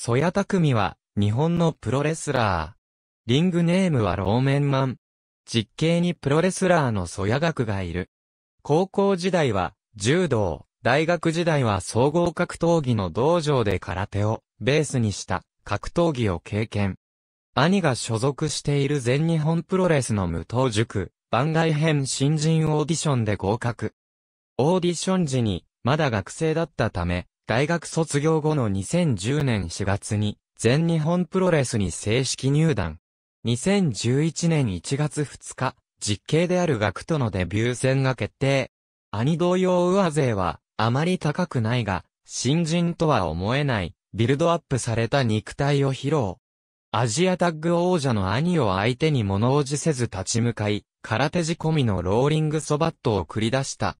曽谷匠は、日本のプロレスラー。リングネームはローメンマン。実刑にプロレスラーの曽谷学がいる。高校時代は、柔道、大学時代は総合格闘技の道場で空手をベースにした格闘技を経験。兄が所属している全日本プロレスの無党塾、番外編新人オーディションで合格。オーディション時に、まだ学生だったため、大学卒業後の2010年4月に、全日本プロレスに正式入団。2011年1月2日、実刑である学とのデビュー戦が決定。兄同様上勢は、あまり高くないが、新人とは思えない、ビルドアップされた肉体を披露。アジアタッグ王者の兄を相手に物おじせず立ち向かい、空手仕込みのローリングソバットを繰り出した。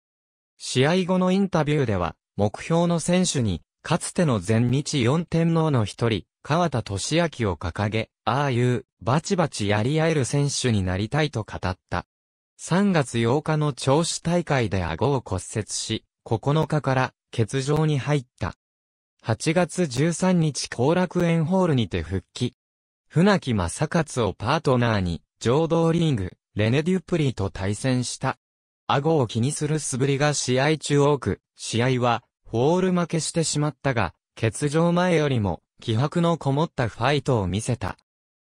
試合後のインタビューでは、目標の選手に、かつての全日四天王の一人、川田俊明を掲げ、ああいう、バチバチやり合える選手になりたいと語った。3月8日の調子大会で顎を骨折し、9日から欠場に入った。8月13日後楽園ホールにて復帰。船木正勝をパートナーに、浄土リング、レネ・デュプリーと対戦した。顎を気にする素振りが試合中多く、試合はフォール負けしてしまったが、欠場前よりも気迫のこもったファイトを見せた。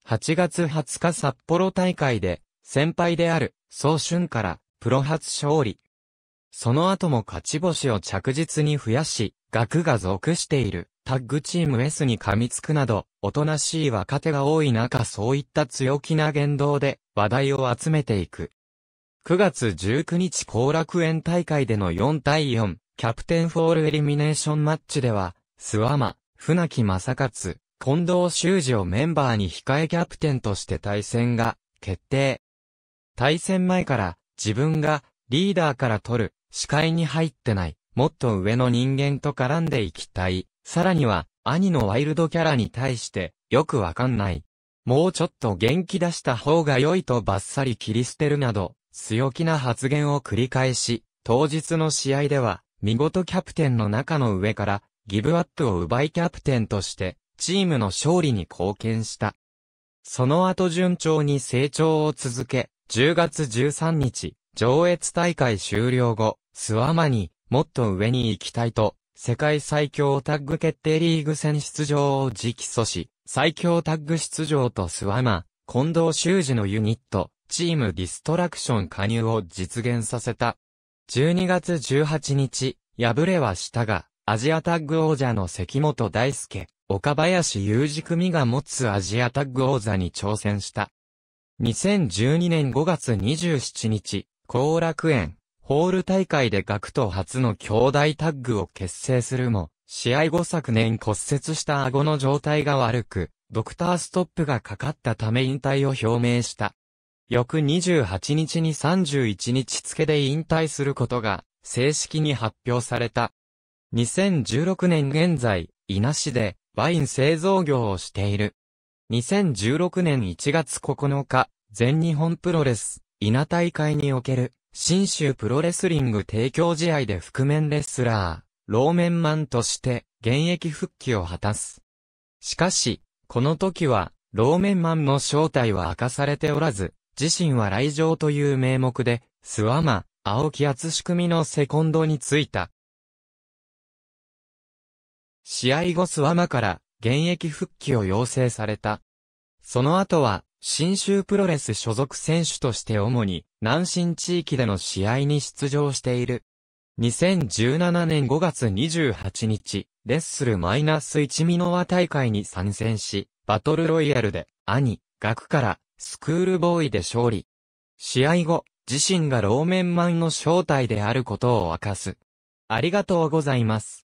8月20日札幌大会で先輩である総春からプロ初勝利。その後も勝ち星を着実に増やし、額が属しているタッグチーム S に噛みつくなど、おとなしい若手が多い中そういった強気な言動で話題を集めていく。9月19日後楽園大会での4対4、キャプテンフォールエリミネーションマッチでは、諏訪間、船木正勝、近藤修二をメンバーに控えキャプテンとして対戦が決定。対戦前から自分がリーダーから取る視界に入ってないもっと上の人間と絡んでいきたい。さらには兄のワイルドキャラに対してよくわかんない。もうちょっと元気出した方が良いとバッサリ切り捨てるなど強気な発言を繰り返し、当日の試合では見事キャプテンの中の上から、ギブアップを奪いキャプテンとして、チームの勝利に貢献した。その後順調に成長を続け、10月13日、上越大会終了後、スワマに、もっと上に行きたいと、世界最強タッグ決定リーグ戦出場を直訴し、最強タッグ出場とスワマ、近藤修二のユニット、チームディストラクション加入を実現させた。12月18日、敗れはしたが、アジアタッグ王者の関本大輔、岡林雄二組が持つアジアタッグ王座に挑戦した。2012年5月27日、後楽園、ホール大会で学徒初の兄弟タッグを結成するも、試合後昨年骨折した顎の状態が悪く、ドクターストップがかかったため引退を表明した。翌28日に31日付で引退することが、正式に発表された。2016年現在、稲市で、ワイン製造業をしている。2016年1月9日、全日本プロレス、稲大会における、新州プロレスリング提供試合で覆面レスラー、ローメンマンとして、現役復帰を果たす。しかし、この時は、ローメンマンの正体は明かされておらず、自身は来場という名目で、スワマ、青木厚仕組みのセコンドに着いた。試合後スワマから現役復帰を要請された。その後は、新州プロレス所属選手として主に南進地域での試合に出場している。2017年5月28日、レッスルマイナス1ミノワ大会に参戦し、バトルロイヤルで兄、学からスクールボーイで勝利。試合後、自身がローメンマンの正体であることを明かす。ありがとうございます。